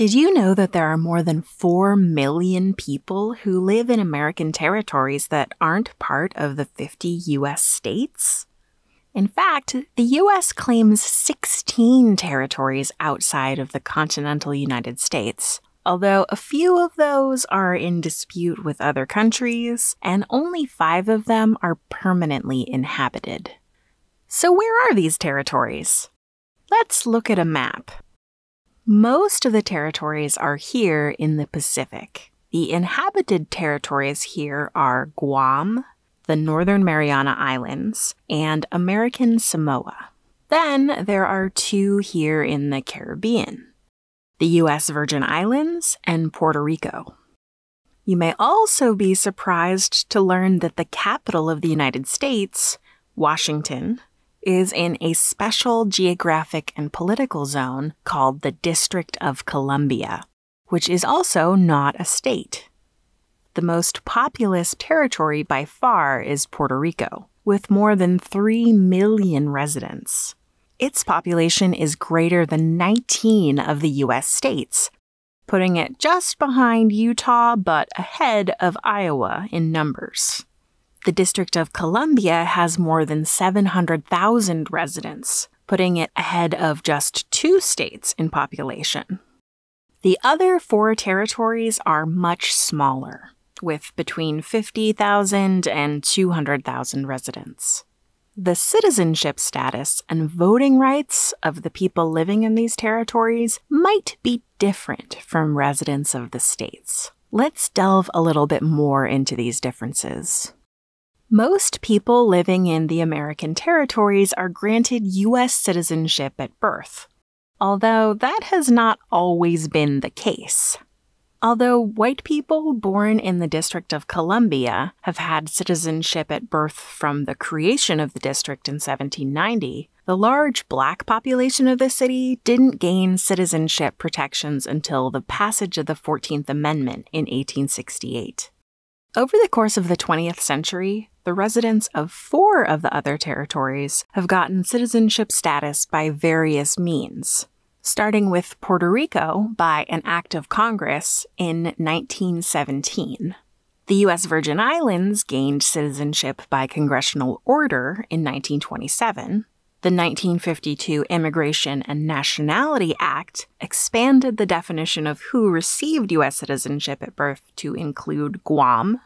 Did you know that there are more than 4 million people who live in American territories that aren't part of the 50 U.S. states? In fact, the U.S. claims 16 territories outside of the continental United States, although a few of those are in dispute with other countries, and only five of them are permanently inhabited. So, where are these territories? Let's look at a map. Most of the territories are here in the Pacific. The inhabited territories here are Guam, the Northern Mariana Islands, and American Samoa. Then there are two here in the Caribbean the U.S. Virgin Islands and Puerto Rico. You may also be surprised to learn that the capital of the United States, Washington, is in a special geographic and political zone called the District of Columbia, which is also not a state. The most populous territory by far is Puerto Rico, with more than 3 million residents. Its population is greater than 19 of the U.S. states, putting it just behind Utah but ahead of Iowa in numbers the District of Columbia has more than 700,000 residents, putting it ahead of just two states in population. The other four territories are much smaller, with between 50,000 and 200,000 residents. The citizenship status and voting rights of the people living in these territories might be different from residents of the states. Let's delve a little bit more into these differences. Most people living in the American territories are granted U.S. citizenship at birth, although that has not always been the case. Although white people born in the District of Columbia have had citizenship at birth from the creation of the district in 1790, the large black population of the city didn't gain citizenship protections until the passage of the 14th Amendment in 1868. Over the course of the 20th century, the residents of four of the other territories have gotten citizenship status by various means, starting with Puerto Rico by an act of Congress in 1917. The U.S. Virgin Islands gained citizenship by congressional order in 1927. The 1952 Immigration and Nationality Act expanded the definition of who received U.S. citizenship at birth to include Guam,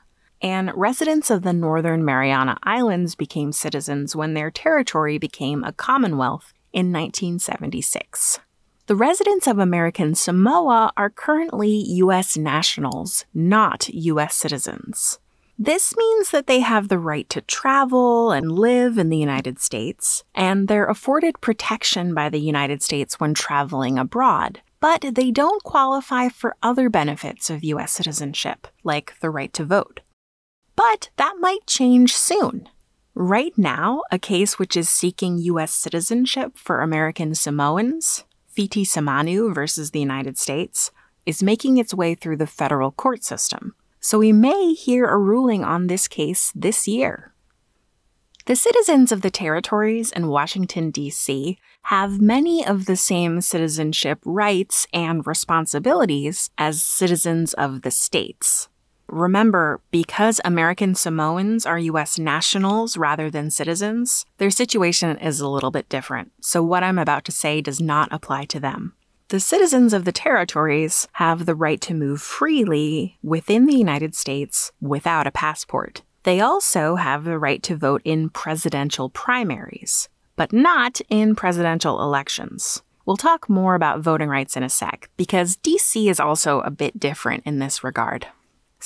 and residents of the Northern Mariana Islands became citizens when their territory became a commonwealth in 1976. The residents of American Samoa are currently U.S. nationals, not U.S. citizens. This means that they have the right to travel and live in the United States, and they're afforded protection by the United States when traveling abroad, but they don't qualify for other benefits of U.S. citizenship, like the right to vote. But that might change soon. Right now, a case which is seeking U.S. citizenship for American Samoans, Fiti Samanu versus the United States, is making its way through the federal court system. So we may hear a ruling on this case this year. The citizens of the territories and Washington, D.C. have many of the same citizenship rights and responsibilities as citizens of the states. Remember, because American Samoans are U.S. nationals rather than citizens, their situation is a little bit different, so what I'm about to say does not apply to them. The citizens of the territories have the right to move freely within the United States without a passport. They also have the right to vote in presidential primaries, but not in presidential elections. We'll talk more about voting rights in a sec, because DC is also a bit different in this regard.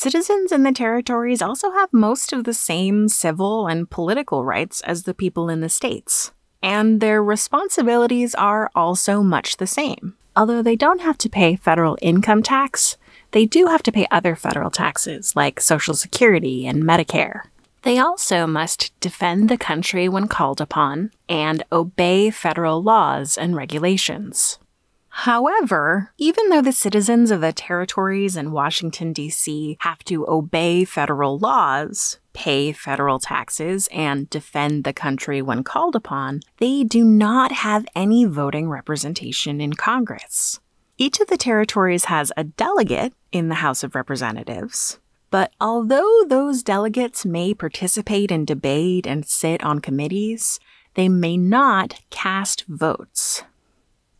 Citizens in the territories also have most of the same civil and political rights as the people in the states, and their responsibilities are also much the same. Although they don't have to pay federal income tax, they do have to pay other federal taxes like Social Security and Medicare. They also must defend the country when called upon and obey federal laws and regulations. However, even though the citizens of the territories in Washington, D.C. have to obey federal laws, pay federal taxes, and defend the country when called upon, they do not have any voting representation in Congress. Each of the territories has a delegate in the House of Representatives. But although those delegates may participate in debate and sit on committees, they may not cast votes.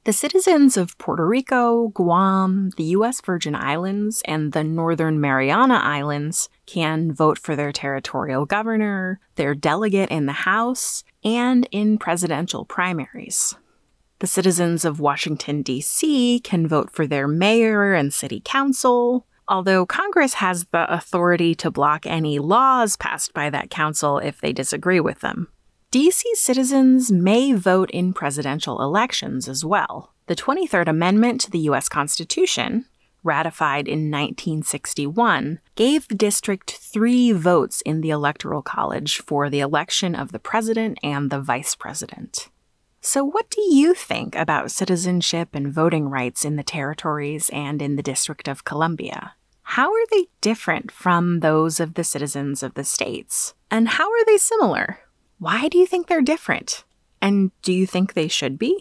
The citizens of Puerto Rico, Guam, the U.S. Virgin Islands, and the Northern Mariana Islands can vote for their territorial governor, their delegate in the House, and in presidential primaries. The citizens of Washington, D.C. can vote for their mayor and city council, although Congress has the authority to block any laws passed by that council if they disagree with them. DC citizens may vote in presidential elections as well. The 23rd Amendment to the U.S. Constitution, ratified in 1961, gave the district three votes in the Electoral College for the election of the president and the vice president. So, what do you think about citizenship and voting rights in the territories and in the District of Columbia? How are they different from those of the citizens of the states? And how are they similar? Why do you think they're different? And do you think they should be?